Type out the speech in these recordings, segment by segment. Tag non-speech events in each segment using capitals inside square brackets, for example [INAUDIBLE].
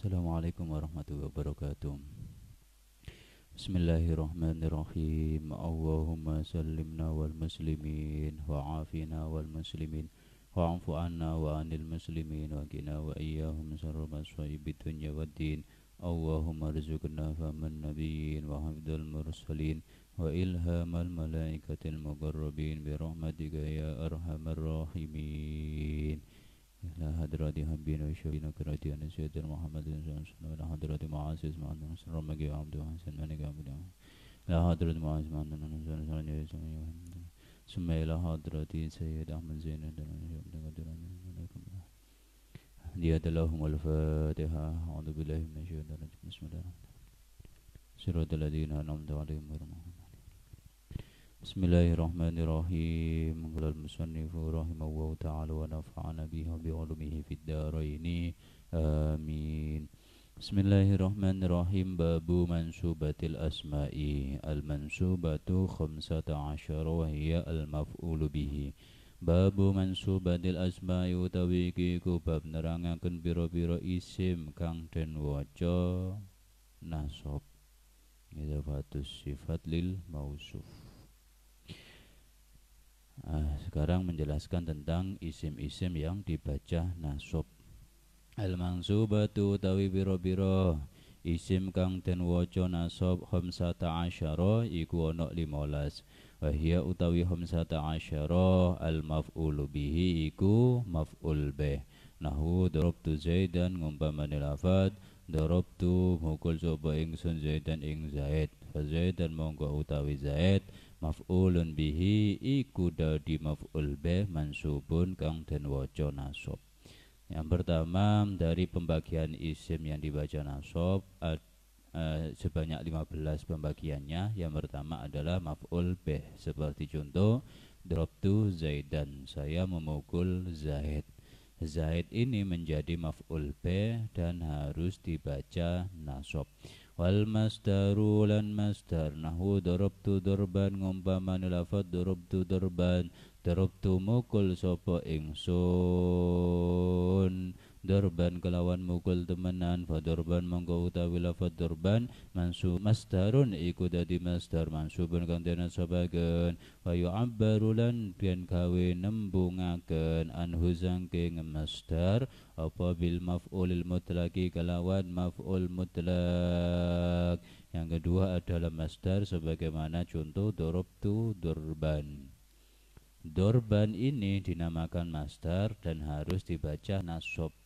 السلام عليكم ورحمة الله وبركاته بسم الله الرحمن الرحيم اللهم سلمنا والمسلمين وعافنا والمسلمين وعنف عنا وعن المسلمين وقنا وإياهم شر مصائب الدنيا والدين اللهم ارزقنا فهم النبيين وحفظ المرسلين وإلهام الملائكة المقربين برحمتك يا أرحم الراحمين إلى حضرات حبينا وشوينا كراتيان سيدنا محمد صلى الله عليه حضرات معاصر معنا رمك عبد وحسن منك عبد إلى حضرات معاصر معنا صلى الله عليه وسلم ثم إلى حضرات سيد أحمد زين هدية لهم الفاتحة أعوذ بالله من الشيطان الرجيم بسم الله الرحمن الرحيم صراط الذين أنعمت عليهم غير المغضوب Bismillahirrahmanirrahim. Qala al-musannifu rahimahu ta'ala wa nafa'ana bihi wa bi 'ulumihi fid Amin. Bismillahirrahmanirrahim. Babu mansubatil asma'i. Al-mansubatu khamsata 'ashara wa hiya al-maf'ulu bihi. Babu mansubatil asma'i utawi iki bab nerangaken pira-pira isim kang den waca nasab. fatu sifat lil mausuf. Ah, sekarang menjelaskan tentang isim-isim yang dibaca nasab. Al-mansubatu utawi biro-biro isim kang den waca nasab khamsata asyara iku ana 15. Wa hiya utawi khamsata asyara al-maf'ulu bihi iku maf'ul bih. Nahu darabtu Zaidan ngumpamane dorob darabtu mukul sapa ingsun Zaidan ing Zaid. Fa Zaidan monggo utawi Zaid maf'ulun bihi iku dadi maf'ul bih mansubun kang den waca nasab. Yang pertama dari pembagian isim yang dibaca nasab ad, e, sebanyak 15 pembagiannya. Yang pertama adalah maf'ul bih seperti contoh drop to Zaidan, saya memukul Zaid. Zaid ini menjadi maf'ul bih dan harus dibaca nasab. wal masdaru lan nahu darabtu darban ngumpama nilafat darabtu darban darabtu mukul sapa ingsun Durban kelawan mukul temenan Fadorban monggo utawi lafad durban Mansub masdarun iku dadi masdar Mansubun kang wa yu'abbaru lan dan gawe nembungaken huzang ke masdar Apa bil maf'ulil mutlaki kelawan maf'ul mutlak Yang kedua adalah masdar sebagaimana contoh dorobtu durban Dorban ini dinamakan master dan harus dibaca nasob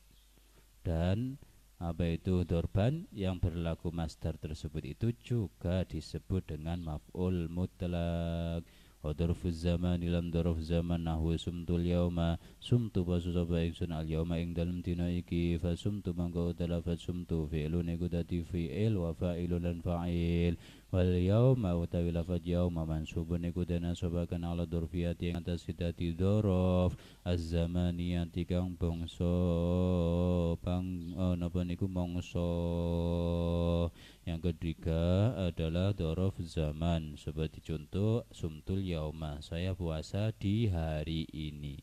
dan apa itu dorban yang berlaku master tersebut itu juga disebut dengan maf'ul mutlak Wadorfuz zaman ilam dorof zaman nahu sumtul yauma sumtu basu sapa ingsun al yauma ing dalem dina iki fa sumtu mangko utala fa sumtu fi'lun iku dadi fi'il wa fa'ilun lan fa'il wal yauma utawi lafaz yauma mansubun iku den nasabaken ala dzurfiyati ing atas sidati dzorof az-zamaniyati kang bangsa pang oh, eh, napa niku mangsa yang ketiga adalah dorof zaman seperti contoh sumtul yauma saya puasa di hari ini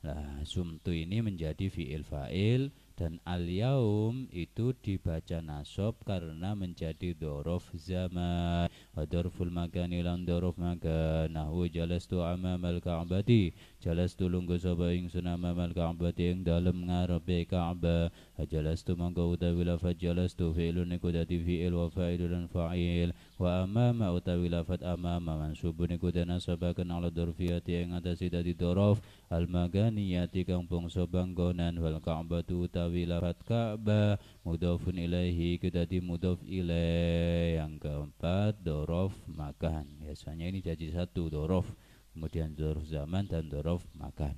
nah sumtu ini menjadi fiil fa'il dan al-yaum itu dibaca nasab karena menjadi dorof zaman wa dorful makani lan dorof maga. nahu jalastu amamal ka'bati jalastu lunggu ing ingsun amamal ka'bati ing dalem ngarepe ka'bah jalastu mangko utawila fad jalastu fi'lun iku dadi fi'il wa fa'ilu dan fa'il wa amama utawila fad amama mansubun iku dadi nasabaken ala dorfiyati ing atasidati di dorof al yati kang bangsa sobanggonan wal ka'batu utawila awi lafat Ka'bah mudhafun ilaihi kedati mudhaf ilaih yang keempat dorof makan biasanya ini jadi satu dorof kemudian dorof zaman dan dorof makan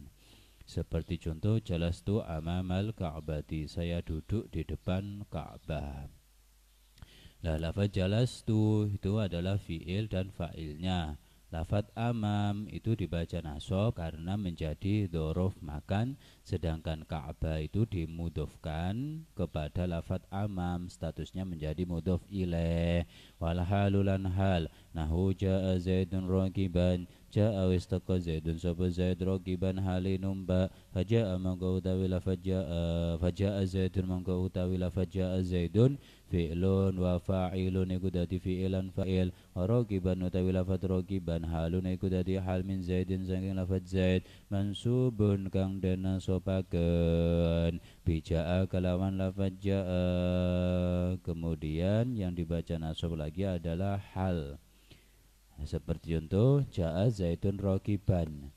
seperti contoh jelas tu amamal ka'bati saya duduk di depan Ka'bah Nah, lafaz jalas tu itu adalah fiil dan fa'ilnya. Lafat amam itu dibaca nasob karena menjadi dorof makan Sedangkan Ka'bah itu dimudofkan kepada lafat amam Statusnya menjadi mudof ilaih Walhalulan hal Nahuja zaidun Ja'a teko Zaidun sapa Zaid rogiban halinum ba faja'a mangga utawi la faja'a faja'a Zaidun mangga utawi la faja'a Zaidun fi'lun wa fa'ilun iku dadi fi'lan fa'il rogiban utawi la lafat rogiban halun iku dadi hal min zaidin saking lafat zaid mansubun kang dena sopaken bija'a kelawan la faja'a kemudian yang dibaca nasab lagi adalah hal Nah, seperti contoh Ja'a Zaidun Rokiban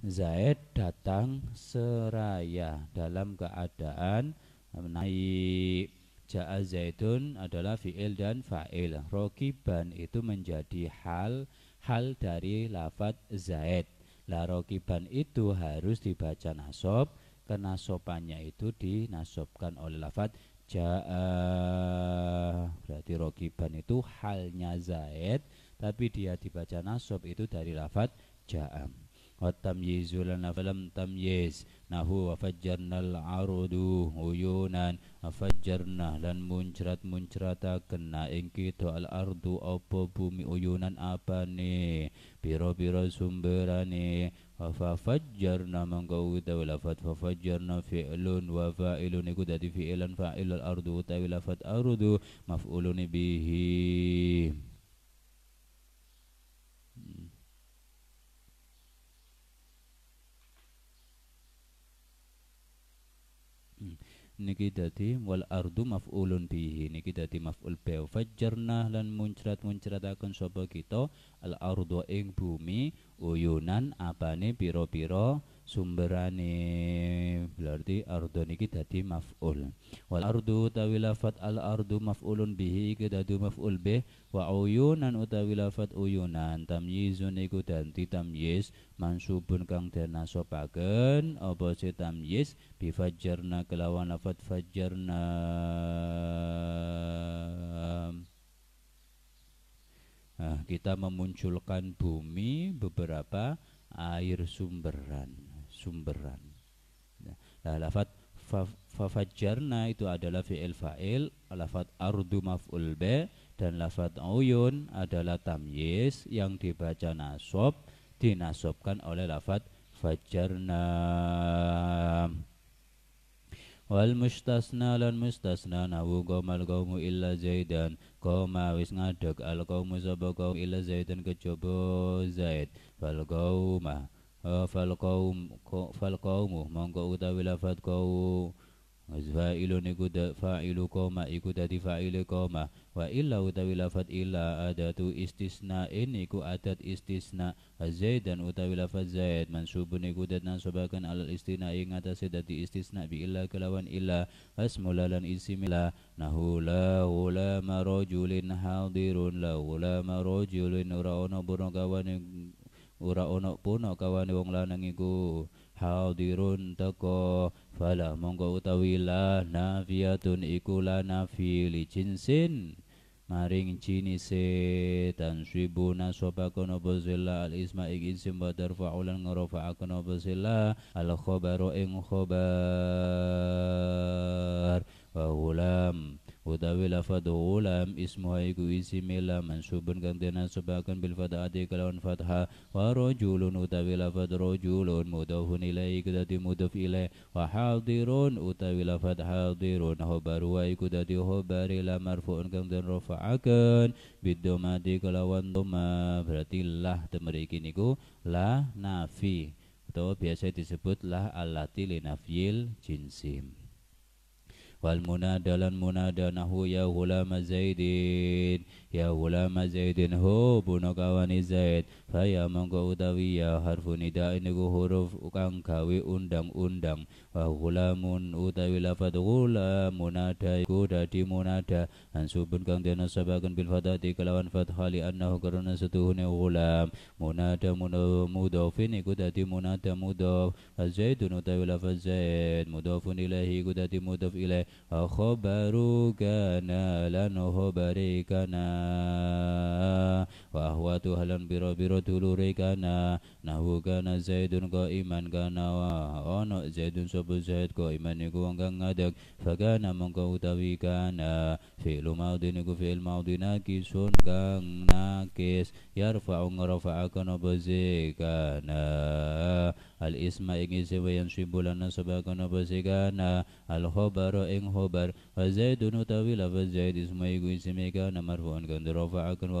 Zaid datang seraya dalam keadaan menaik Ja'a Zaidun adalah fi'il dan fa'il Rokiban itu menjadi hal Hal dari lafat Zaid La rokiban itu harus dibaca nasob sopannya itu dinasobkan oleh lafat Ja'a Berarti rokiban itu halnya Zaid tapi dia dibaca nasab itu dari lafat ja'am wa tamyizu lana falam tamyiz nahu wa al arudu uyunan fajjarna lan muncrat muncrata kena ingkito al ardu apa bumi uyunan apa ni biro-biro sumberane fafajjarna mangko utawi lafat fajjarna fi'lun wa fa'ilun iku dadi fa'il al ardu utawi lafat ardu maf'ulun bihi niki dadi wal ardu maf'ulun bihi niki dadi maf'ul bi fajjarna lan muncrat muncratakan sapa kita al ardu ing bumi uyunan Abane pira-pira sumberane berarti ardo niki dadi maf'ul wal ardu utawi lafat al ardu maf'ulun bihi iki dadi maf'ul bih wa uyunan utawi lafat uyunan tamyizun iku dadi tamyiz mansubun kang den nasobaken apa se tamyiz bi fajjarna kelawan lafat fajjarna nah, kita memunculkan bumi beberapa air sumberan sumberan. Nah, ya. lafat fafajjarna itu adalah fi'il fa'il, lafat ardu maf'ul be dan lafat uyun adalah tamyiz yang dibaca nasob dinasobkan oleh lafat fajarna wal mustasna lan mustasna nawu gomal gomu illa zaidan Koma wis ngadeg al gomu sabo qawm illa zaidan kecobo zaid wal gomah Eh, fal qaum fal qaumu mongko utawi lafat ilu fa'ilun fa fa'ilu koma iku dadi ilu koma wa illa utawi lafat illa adatu istisna ini ku adat istisna zaid dan utawi lafat zaid mansub iku dat nasobakan al istina ing atase dadi istisna bi illa kelawan illa asmul lan isimila nahu la ulama rajulin hadirun la ulama rajulin ora ono kawan ora ana puno kawani wong lanang iku hadirun teko fala monggo utawi la nafiyatun iku la li jinsin maring jinise dan swibu nasoba kono bozilla al isma ik isim badar fa'ulan ngerofa'a kono bozilla al khobaro ing khobar wa ulam Utawi lafadu ulam ismuha iku isi lam mansubun kang den sebakan bil fathati kelawan fathah wa rojulun utawi lafad rojulun mudhafun ilai iku dadi mudhaf ilaih wa hadirun utawi lafad hadirun hobaru wa iku dadi la marfuun kang den rafa'aken bidomati kalawan doma berarti lah temeriki la nafi atau biasa disebut lah alati linafyil jinsim wal munada munadanahu ya ghulama zaidin ya يا غلام ho هو بنك zaid Faya mongko utawi ya harfu nida niku huruf kang gawe undang-undang wa ulamun utawi lafadz gulamun ada iku dadi munada ansubun kang dene sabakan bil fatati kelawan fathali li annahu karena setuhune ulam munada mudofin iku dadi munada mudof zaidun utawi lafadz zaid mudofun ilahi iku dadi mudhof ilaih khabaru kana lanuhu barikana Wahua tuhalan biro-biro tulurai kana nahu kana zaidun ko iman kana wahahono zaidun so buzaid ko iman iku angang adak fakanamong kau tabi kana filu mauti nigu fil mauti naki sun kang nakes yarfa ongorafa akono baze kana al isma ing isi wa yang shibulan nasabakan apa na al khobar ing khobar wa zaidun utawi lafaz zaid isma igu isi mega namar huan gandu rafa akan wa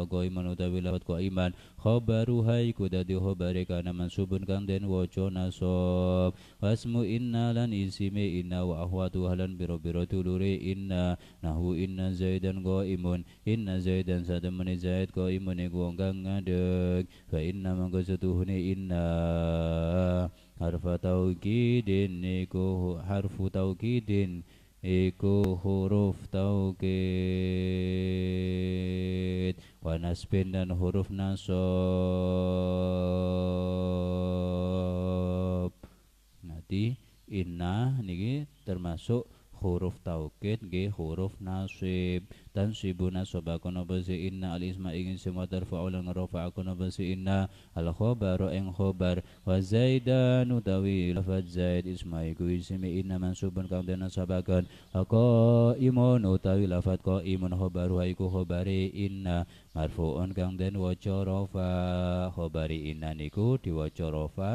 khobaru hai kuda di khobari kana mansubun kang den waca nasab wasmu inna lan isime inna wa ahwatu halan biro biro tuluri inna nahu inna zaidan imun inna zaidan sadamani zaid qaimun iku kang ngadeg fa inna satu setuhune inna harfa taukidin niku harfu taukidin iku huruf taukid wa nasbin dan huruf nasab nanti inna niki termasuk huruf taukid g huruf nasib dan sibuna kono besi inna al isma ingin semua tarfa'u ulang rofa kono inna al khobar, ing khobar wa zaidan utawi lafad zaid isma iku ismi inna mansubun kang sabakan ako imun utawi imun khobar wa iku khobari inna marfu'un kang den waca rafa inna niku diwaca rofa,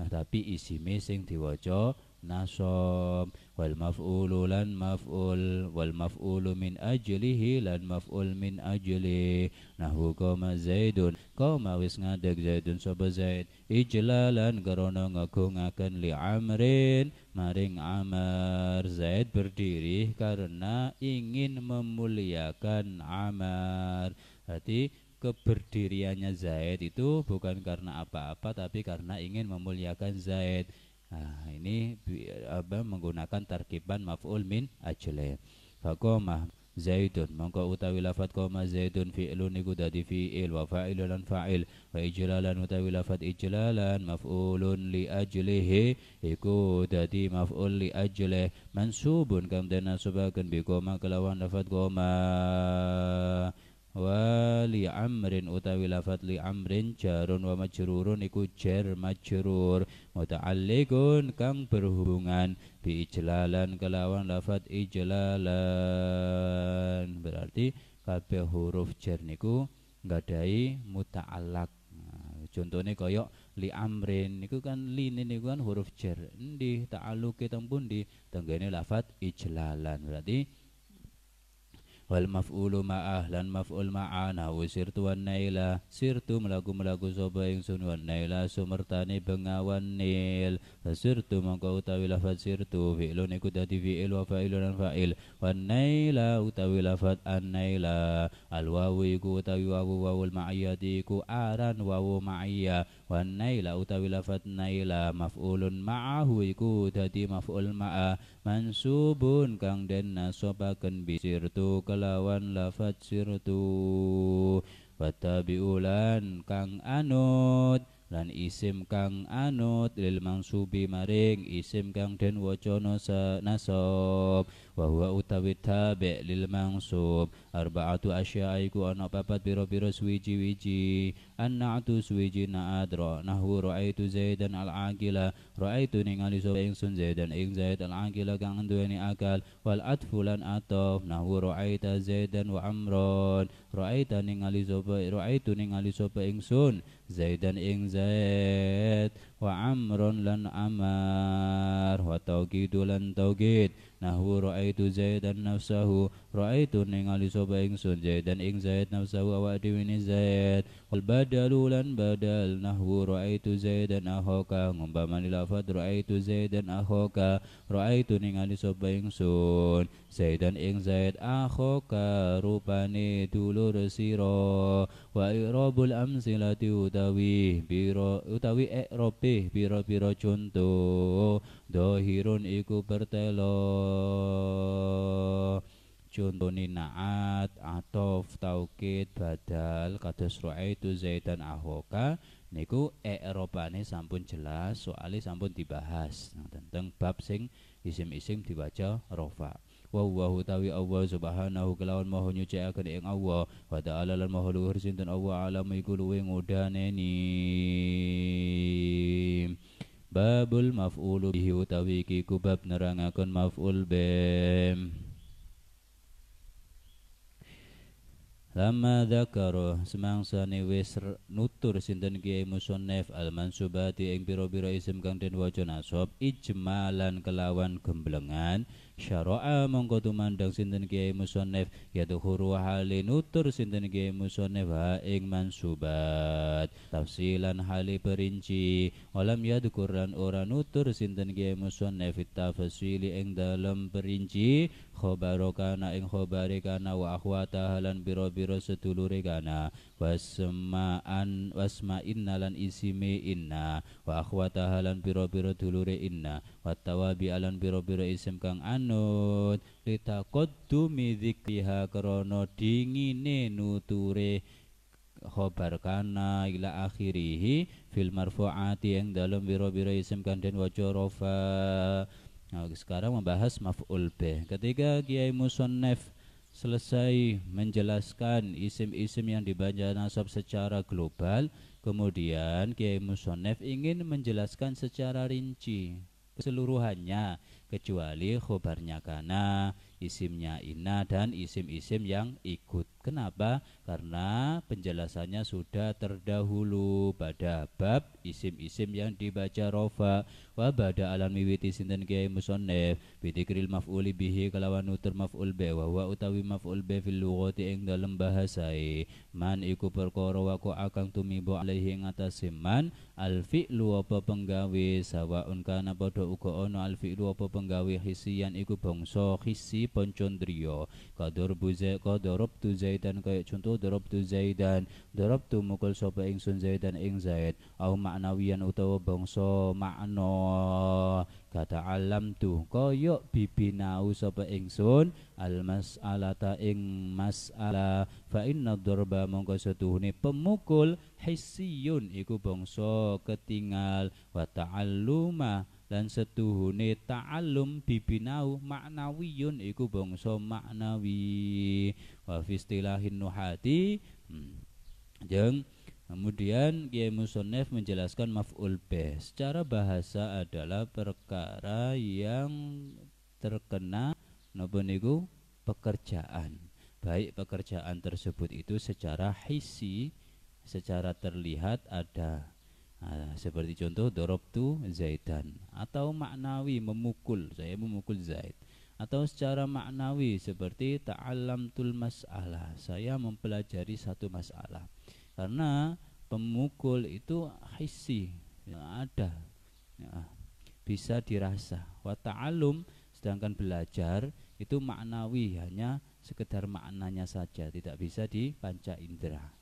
nah, tapi isime sing diwaca nasob wal maf'ulu lan maf'ul wal maf'ulu min ajlihi lan maf'ul min ajli nahwu qama zaidun qama wis ngadeg zaidun sapa zaid ijlalan ngaku ngagungaken li amrin maring amar zaid berdiri karena ingin memuliakan amar hati keberdiriannya Zaid itu bukan karena apa-apa tapi karena ingin memuliakan Zaid Nah, ini apa menggunakan tarkiban maf'ul min ajli. Faqamah Zaidun mongko utawi lafat koma Zaidun fi'lun iku dadi fi'il wa fa'ilun lan fa'il wa ijlalan utawi lafat ijlalan maf'ulun li ajlihi iku dadi maf'ul li ajlih mansubun kang subakan nasabaken bi koma kelawan lafat koma wali amrin utawi lafat li amrin jarun wa majrurun iku jar majrur muta'alliqun kang berhubungan bi ijlalan kelawan lafat ijlalan berarti kabeh huruf jar niku nggadahi muta'allaq alak nah, contohnya koyok li amrin niku kan li niku kan huruf jar endi ta'alluqe teng pundi tenggene lafat ijlalan berarti wal maf'ulu ma'ah lan maf'ul ma'ana sirtu wan naila sirtu melaku melaku sapa ingsun wan naila sumertani bengawan nil sirtu mongko utawi lafat sirtu fi'lun iku dadi fi'il wa fa'ilun lan fa'il wan naila utawi lafat an naila al wawu iku utawi wawu wawul ma'iyati iku aran wawu ma'iyah Wanaila utawi lafat naila maf'ulun ma'ahu iku dadi maf'ul ma'a mansubun kang den nasobaken bisirtu kelawan lafat sirtu Fatabiulan kang anut lan isim kang anut lil mansubi maring isim kang den wacana nasab wa huwa utawi tabe lil mansub arbaatu asya'i ku ana papat biro-biro suwiji-wiji anna'tu suwiji na'adra nahwu ra'aitu zaidan al-aqila ra'aitu ningali sapa ingsun zaidan ing zaid al-aqila kang nduweni akal wal atfulan lan nahwu ra'aita zaidan wa amran ra'aita ningali sapa ra'aitu ningali sapa ingsun زيدا إن زاد wa amrun lan amar wa tauqidu lan tauqid nahwu raaitu zaidan nafsahu raaitu ningali sapa ingsun zaidan ing zaid nafsahu wa diwini zaid wal badalu lan badal nahwu raaitu zaidan ahoka ngumpamani lafad raaitu zaidan ahoka raaitu ningali sapa ingsun zaidan ing zaid ahoka rupani dulur siro wa irabul amsilati utawi biro utawi ikrobi Biro-biro pira conto dohirun iku bertelo Contone naat, atof, taukid, badal, kados itu zaitan ahoka niku eropane sampun jelas soalnya sampun dibahas nah, tentang bab sing isim-isim dibaca rofa wa huwa tawi Allah subhanahu kelawan maha akan ing Allah wa ta'ala lan maha luhur sinten Allah alam iku luwe ngodaneni babul maf'ulu bihi utawi iki kubab nerangaken maf'ul bim Lama dakaro dzakaro semangsane wis nutur sinten Kiai Musonef Al-Mansubati ing biro biro isim kang den wajon asop ijmalan kelawan gemblengan syara'a mongko tumandang sinten kiai musonef ya huru hali nutur sinten kiai musonef ha ing mansubat tafsilan hali perinci walam ya dhukuran ora nutur sinten kiai musonef tafsili ing dalem perinci khobaro kana ing khobari kana wa akhwata halan biro-biro sedulure kana wasma'an wasma inna lan isime inna wa akhwata halan biro-biro dulure inna wa tawabi alan biro-biro isim kang anut lita litakodumi dzikriha krono dingine nuture khobar kana ila akhirihi fil marfuati yang dalam biro-biro isim kanden wajorofa Nah, sekarang membahas maf'ul bih. Ketika Kiai Musonef selesai menjelaskan isim-isim yang dibaca nasab secara global, kemudian Kiai Musonef ingin menjelaskan secara rinci keseluruhannya kecuali khobarnya kana, isimnya ina dan isim-isim yang ikut Kenapa? Karena penjelasannya sudah terdahulu pada bab isim-isim yang dibaca rofa wa bada alam miwiti sinten kiai musannif maf maf'uli bihi kelawan nutur maf'ul be wa wa utawi maf'ul be fil lughati ing dalem bahasai man iku perkara wa akang tumibo alaihi ing atase man al fi'lu apa penggawe sawaun kana padha uga alfi al fi'lu apa penggawe hisian iku bangsa hisi pancondriya kadur buze tuze Zaidan kaya contoh tu Zaidan tu mukul sapa ingsun Zaidan ing Zaid au maknawiyan utawa bangsa makna kata alam tu kaya bibinau sapa ingsun al mas'alata ing mas'ala fa inna darba mongko setuhune pemukul hissiyun iku bangsa ketinggal wa ta'alluma dan setuhune ta'allum bibinau maknawiyun iku bangsa maknawi wa fi istilahin nuhati hmm. jeng Kemudian Kiai Musonef menjelaskan maf'ul bih secara bahasa adalah perkara yang terkena napa pekerjaan. Baik pekerjaan tersebut itu secara hisi, secara terlihat ada nah, seperti contoh dorobtu zaidan atau maknawi memukul saya memukul zaid atau secara maknawi seperti taalam ta'allamtul mas'alah saya mempelajari satu masalah karena pemukul itu hissi ya, ada ya, bisa dirasa wa ta'allum sedangkan belajar itu maknawi hanya sekedar maknanya saja tidak bisa dipanca indera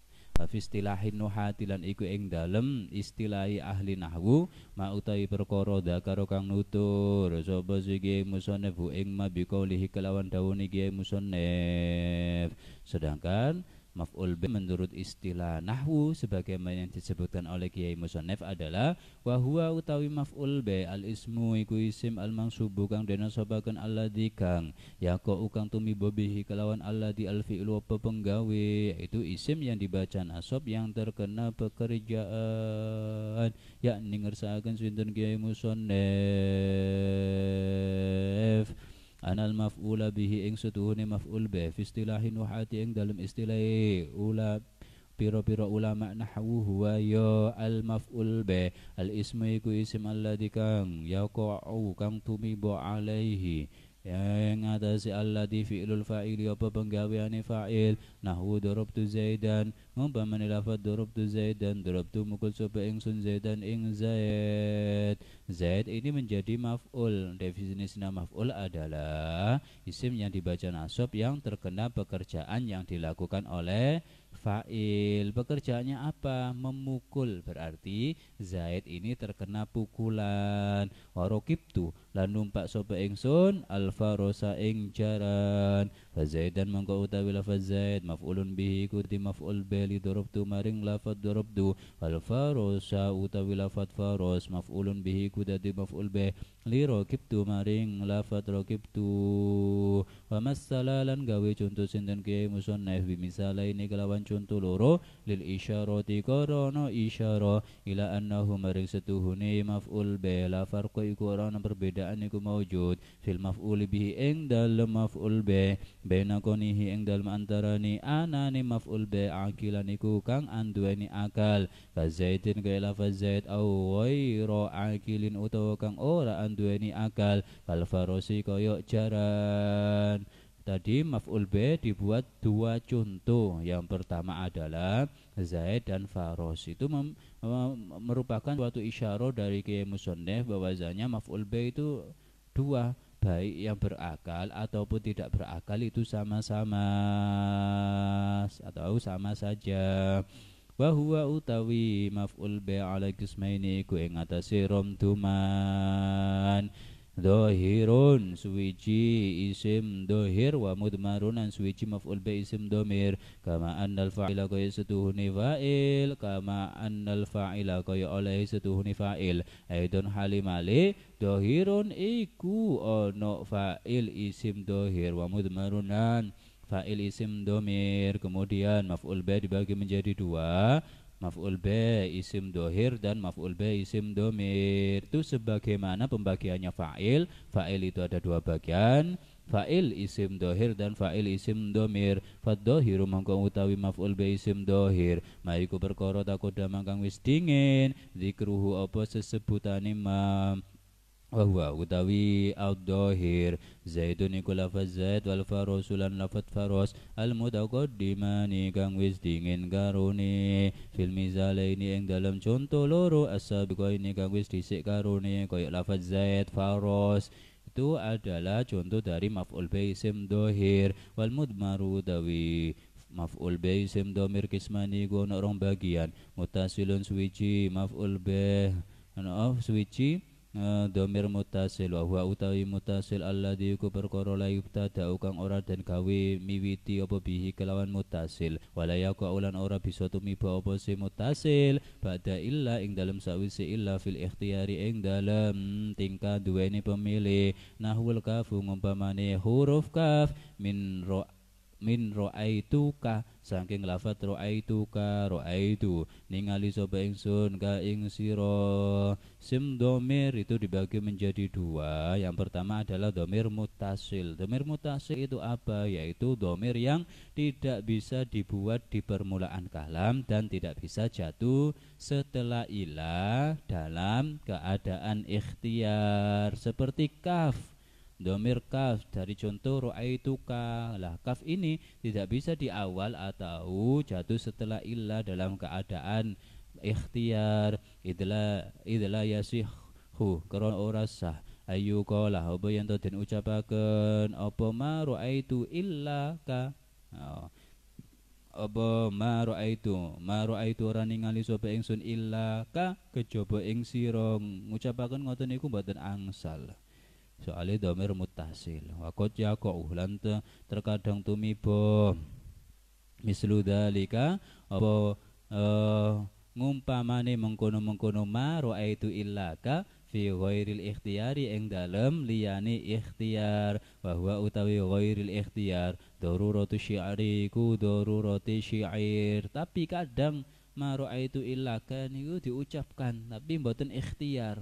fistilahin nuhati iku ing dalem istilahi ahli nahwu ma utawi perkara dzakaro kang nutur sapa siki musannif ing ma biqaulihi kelawan dawuh niki musannif sedangkan Maf'ul bih menurut istilah nahwu sebagaimana yang disebutkan oleh Kiai Musonef adalah wa huwa utawi maf'ul bih al ismu iku isim al mansubu kang den nasabaken alladzi kang ko ukang tumi bihi kelawan alladzi al fi'lu penggawe itu isim yang dibaca nasab yang terkena pekerjaan yakni ngersakaken sinten Kiai Musonef anal maf'ula bihi ing setuhune maf'ul be fi istilahi nuhati ing dalam istilah ula piro-piro ulama nahwu huwa yo ya al maf'ul be al ismu iku isim alladhi kang yaqa'u kang tumiba alaihi yang ada si Allah di fi'lul fa'il apa penggaweane fa'il nahwu tu zaidan umpamane lafadz tu zaidan tu mukul ing sun zaidan ing zaid zaid ini menjadi maf'ul definisi maf'ul adalah isim yang dibaca nasab yang terkena pekerjaan yang dilakukan oleh fa'il pekerjaannya apa memukul berarti zaid ini terkena pukulan warokibtu lan numpak sapa ingsun alfarosa ing jaran fa zaidan mangko utawi lafaz zaid maf'ulun bihi kurti maf'ul bi li darabtu maring fa darabtu al farosa utawi fa faros maf'ulun bihi kudati maf'ul bi li rakibtu maring fa rakibtu wa masalalan gawe contoh sinten muson naif bi ini kelawan contoh loro lil isyarati karana isyara ila annahu maring setuhune maf'ul bi la farqu iku ora berbeda perbedaan iku mawujud fil maf'ul bihi ing dalem maf'ul be baina konihi ing dalem antarani ni maf'ul be akilan iku kang andueni akal fa zaidin kaya fa zaid au ghairu akilin utawa kang ora andueni akal fal farosi kaya jaran tadi maf'ul ulbe dibuat dua contoh. Yang pertama adalah Zaid dan Faros itu mem merupakan suatu isyarat dari Kiai Musonef bahwasanya maf'ul bih itu dua baik yang berakal ataupun tidak berakal itu sama-sama atau sama saja wa huwa utawi maf'ul bih ala qismaini ku ing atase romduman Dohirun suwiji isim dohir wa mudmarunan suwiji maf'ul bi isim domir kama annal fa'ila kaya setuhuni fa'il kama annal fa'ila kaya oleh setuhuni fa'il don halimali dohirun iku ono fa'il isim dohir wa mudmarunan fa'il isim domir kemudian maf'ul bi dibagi menjadi dua maf'ul be isim dohir dan maf'ul be isim domir itu sebagaimana pembagiannya fa'il fa'il itu ada dua bagian fa'il isim dohir dan fa'il isim domir dohiru mongko utawi maf'ul be isim dohir maiku berkorot aku mangkang wis dingin zikruhu apa sesebutan imam Wahwa utawi ad dahir Zaidun iku lafaz Zaid wal faros lafaz faros al mutaqaddimani kang wis dingin karone fil ini ing dalam contoh loro biko ini kang wis dhisik karone koyo lafaz Zaid faros itu adalah contoh dari maf'ul bi isim dahir wal mudmaru dawi maf'ul bi isim dhamir kismani ku rong bagian mutasilun suwici maf'ul bi ana suwiji Eh, Domir mutasil wa huwa utawi mutasil alladhi iku perkara la yubtada kang ora den gawe miwiti apa bihi kelawan mutasil wala ulan ora bisa tumiba apa si mutasil ba'da illa ing dalem sawise illa fil ikhtiyari ing dalem tingkah duweni pemilih nahul kafu ngumpamane huruf kaf min ro'a min ro'aituka saking lafat ro'aituka ro'aitu ningali sapa ingsun ka ing sira sim domir itu dibagi menjadi dua yang pertama adalah domir mutasil domir mutasil itu apa yaitu domir yang tidak bisa dibuat di permulaan kalam dan tidak bisa jatuh setelah ilah dalam keadaan ikhtiar seperti kaf domir kaf dari contoh ru'aituka lah kaf ini tidak bisa di awal atau jatuh setelah illa dalam keadaan ikhtiar idla idla yasihhu keron ora sah ayu qala apa yang den ucapaken apa ma ru'aitu illa ka oh. apa ma ru'aitu ma ru'aitu ora ningali sapa ingsun illa ka kejaba ing sira ngucapaken ngoten niku mboten angsal soalnya domir mutasil wakot ya kok uhlan terkadang tumibo mislu dalika apa uh, ngumpamane mengkono mengkono ma itu illaka fi ghairil ikhtiyari ing dalem liyane ikhtiar wa huwa utawi ghairil ikhtiyar daruratu syi'ri ku daruratu syi'ir tapi kadang ma itu illaka niku diucapkan tapi mboten ikhtiar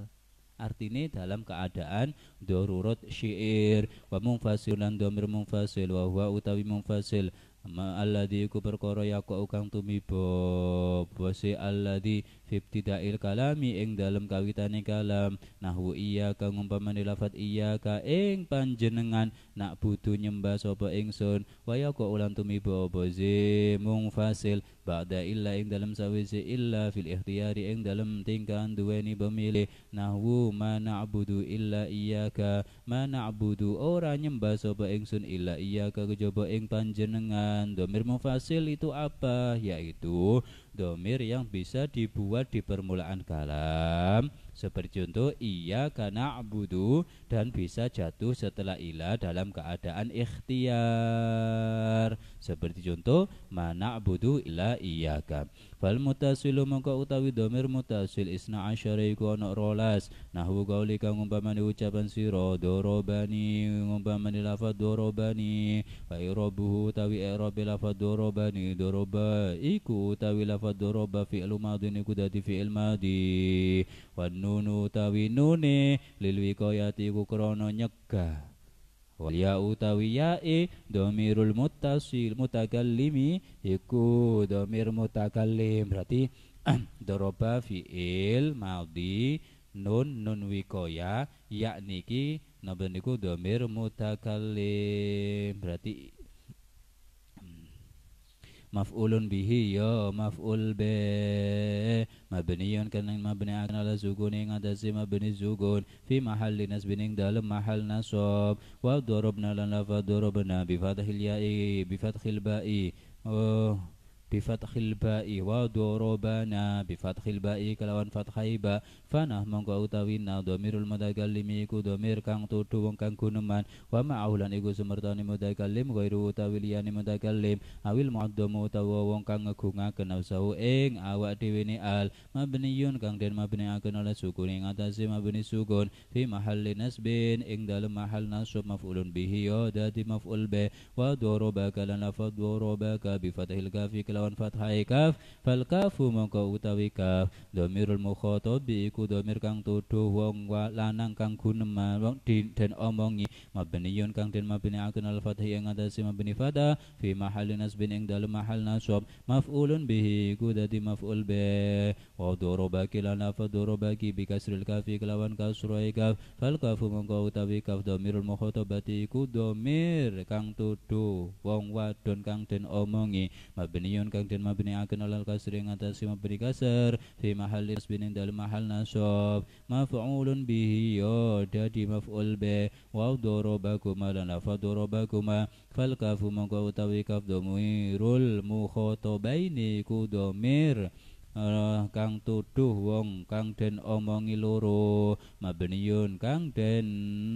artinya dalam keadaan darurat syair wa mufasil lan domir mufasil wa huwa utawi mufasil ma alladhi ku perkara yaqa kang tumiba bose alladhi fibtidail kalami ing dalam kawitane kalam nahwu iya kang umpamane lafat iya ka ing panjenengan nak butuh nyembah sapa ingsun waya kok ulan tumiba ze mung fasil ba'da illa ing dalam sawise illa fil ikhtiyari ing dalam tingkan duweni pemilih nahwu ma na'budu illa iya ka ma na'budu ora nyembah sapa ingsun illa iya ka kejaba ing panjenengan domir mufasil itu apa yaitu domir yang bisa dibuat di permulaan kalam seperti contoh iya karena abudu dan bisa jatuh setelah ilah dalam keadaan ikhtiar seperti contoh mana budu ila iyyaka. Fal mutasilu mongko utawi domir mutasil isna asyara iku anak rolas. Nahwu gauli kang umpamane ucapan siro dorobani ngumpamani lafad dorobani fa irabuhu utawi irabi lafad dorobani doroba iku utawi lafad doroba fi'lu madin iku fi fi'il madi. Wan nunu utawi nune lil wiqayati ku krono nyegah Wal utawi ya'i domirul mutasil mutakallimi iku domir mutakallim berarti [CLEARS THROAT] doroba fi'il madhi nun nun wikoya ya niki napa niku domir mutakallim berarti مفعول به يا مفعول به مبني كان مبني على سكون زي مبني سكون في محل نصب دالم محل نصب وضربنا لنا فضربنا بفتح الياء بفتح الباء bifathil ba'i wa dorobana bifathil ba'i kelawan fathai ba fanah mongko utawi na dhamirul mutakalim ku domir kang tutu wong kang guneman wa ma'ulan iku sumertane mutakalim ghairu utawi liyane mutakalim awil mu'addamu utawa wong kang ngegungaken sawu ing awak dhewe ne al mabniyun kang den mabniaken oleh sukun ing atase mabni sukun fi mahalli nasbin ing dalem mahal nasab maf'ulun bihi ya dadi maf'ul be wa dorobaka ka lafadz dorobaka bifathil kafi lawan fathai kaf fal kafu mongko utawi kaf dhamirul mukhoto iku dhamir kang tuduh wong lanang kang gunema wong den omongi mabniyun kang den mabni akun al yang ada si mabni fada fi mahal nasbin ing dalem mahal nasab maf'ulun bihi iku dadi maf'ul be wa daraba kilana fa daraba ki bi kasril kafi kelawan kasrai kaf fal kafu mongko utawi kaf dhamirul mukhatabati iku dhamir kang tuduh wong wadon kang den omongi mabniyun kang den mabni akan alal kasri ing atas kasar fi mahal nasbin dalam mahal nasab maf'ulun bihi ya dadi maf'ul be wa darabakuma lan fa darabakuma fal kafu mongko utawi kaf dhamirul mukhatabaini ku dhamir Eh, kang tuduh wong kang den omongi loro mabniyun kang den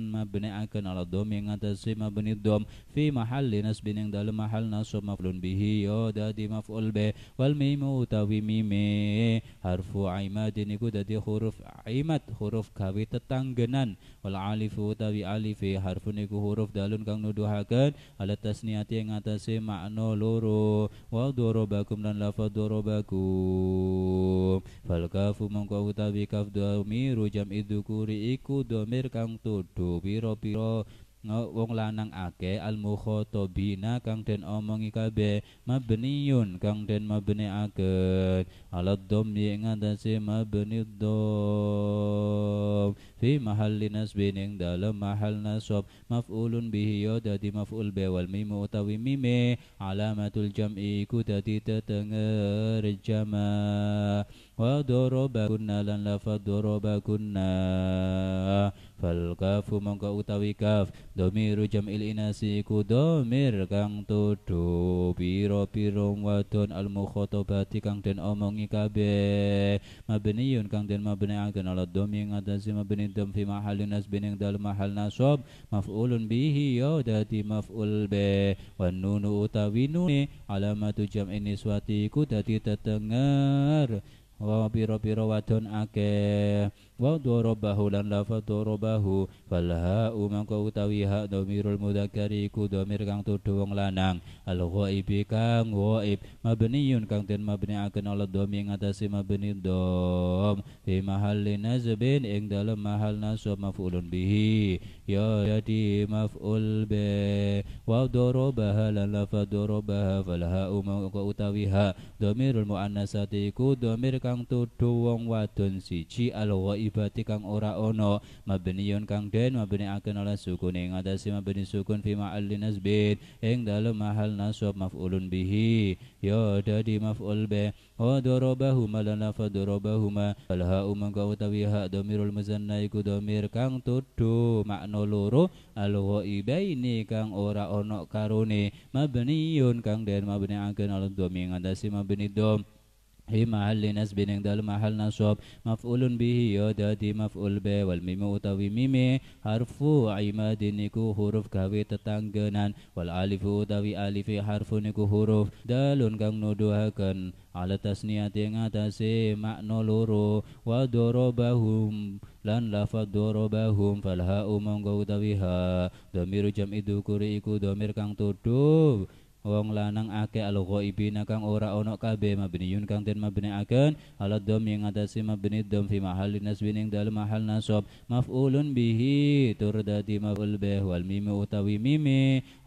mabni akan ala dom yang ngatasi mabni dom fi mahal nasbin yang dalam mahal nasab maflun bihi yo. Ya dadi maf'ul be wal mimu utawi mime harfu ini ku dadi huruf aimat huruf kawi tetanggenan wal alifu utawi alifi harfun iku huruf dalun kang nuduhaken ala tasniyati ing atase makna loro wa dorobakum lan lafadz dorobakum fal kafu mongko utawi kaf dhamiru jam'i dzukuri iku dhamir kang tuduh biro biro wong lanang ake al tobina kang den omongi kabe mabniyun kang den mabni ake alat dhammi ing atase mabni dom fi mahal nasbin beneng dalam mahal nasob maf'ulun bihi ya dadi maf'ul be wal mimu utawi mime alamatul jam'i ku dadi tetenger jama wa doroba kunna lan lafad doroba kunna wal kafu mongko utawi kaf domiru jam'il inasi ku domir kang tuduh biro biro wadon al mukhatabati kang den omongi kabe mabniyun kang den mabni agen ala dhami ngatasi mabni dham fi mahalin nasbin ing dalem mahal nasab maf'ulun bihi ya dadi maf'ul be wan nunu utawi nune alamatu ini niswati ku dati tetenger wa biro waton wadon akeh wa dorobahu lan lava dorobahu falha ha'u mangko utawi ha domirul mudakari ku domir kang tuduh wong lanang al ghaib kang ghaib mabniyun kang den akan ala dhami ngatasi mabni dom fi mahalli nazbin ing dalem mahal nasab maf'ulun bihi ya jadi maf'ul be wa dorobaha lan lafaz dorobaha falha umang mangko utawi ha domirul muannasati ku domir kang tuduh wong wadon siji al ghaib ma'rifati kang ora ono mabniyun kang den mabni akan ala sukun ing atase mabni sukun fi ma'alli bed, ing dalem mahal nasab maf'ulun bihi ya dadi maf'ul be hadarabahuma lana fadarabahuma fal ha'u mangka utawi ha dhamirul muzanna iku dhamir kang tuduh makna loro al ghaibaini kang ora ono karone mabniyun kang den mabni akan ala dhami ngatasi mabni dom في محل نسب دل محل نصب مفعول به يدادي be به والميم utawi mimi harfu aima imad niku huruf gawe tetanggenan wal alifu utawi alif harfu niku huruf dalun kang nuduhaken ala tasniyati ngatasi makna loro wa dorobahum lan lafad dorobahum falha umonggo utawi ha domir jam idukuri iku domir kang tuduh wong lanang ake al ghaibina kang ora ma bini mabniyun kang den mabniaken ala yang yang atase mabni dom fi mahal nasbin ing dalem mahal nasab maf'ulun bihi tur dadi maf'ul bih wal mim utawi mim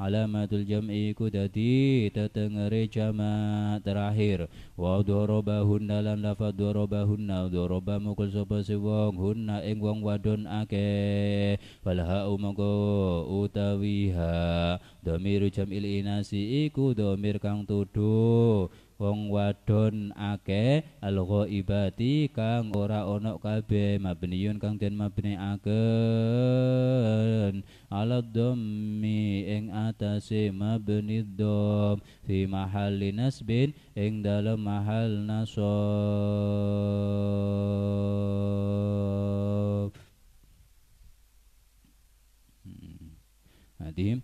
alamatul jam'i ku dadi tetengere jama terakhir wa darabahun lan lafad darabahun daraba mukul sapa si wong hunna ing wong wadon ake fal umago utawi ha dhamiru jam'il inasi iku domir kang tuduh wong wadon ake alho ibati kang ora onok kabe, mabniyun kang den mabniaken ala dhammi ing atase mabni dhom fi mahalli nasbin ing dalam mahal nasab hmm. Hadim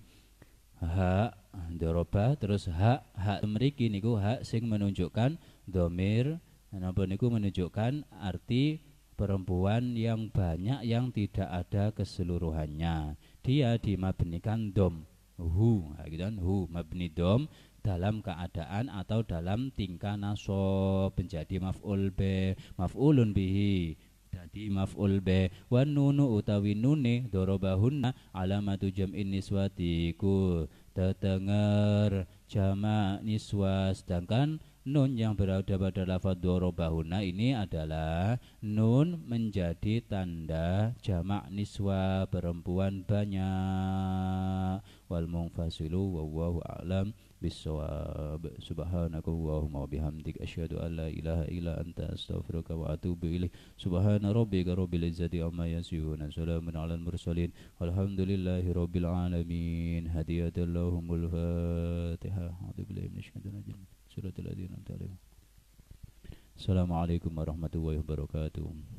ha doroba terus hak hak meriki niku hak sing menunjukkan domir napa niku menunjukkan arti perempuan yang banyak yang tidak ada keseluruhannya dia dimabnikan dom hu gitu kan hu mabni dom dalam keadaan atau dalam tingkah nasob menjadi maf'ul be maf'ulun bihi jadi maf'ul be wanunu nunu utawi nune dorobahunna alamatu jam'in ini swatiku terdengar jamak niswa sedangkan nun yang berada pada lafaz dorobahuna ini adalah nun menjadi tanda jamak niswa perempuan banyak wal mungfasilu wallahu alam بالصواب سبحانك اللهم وبحمدك أشهد أن لا إله إلا أنت أستغفرك وأتوب إليك سبحان ربك رب العزة عما يصفون سلام على المرسلين والحمد لله رب العالمين هدية اللهم الفاتحة أعوذ بالله من الشيطان الرجيم سورة الذين أنت عليهم السلام عليكم ورحمة الله وبركاته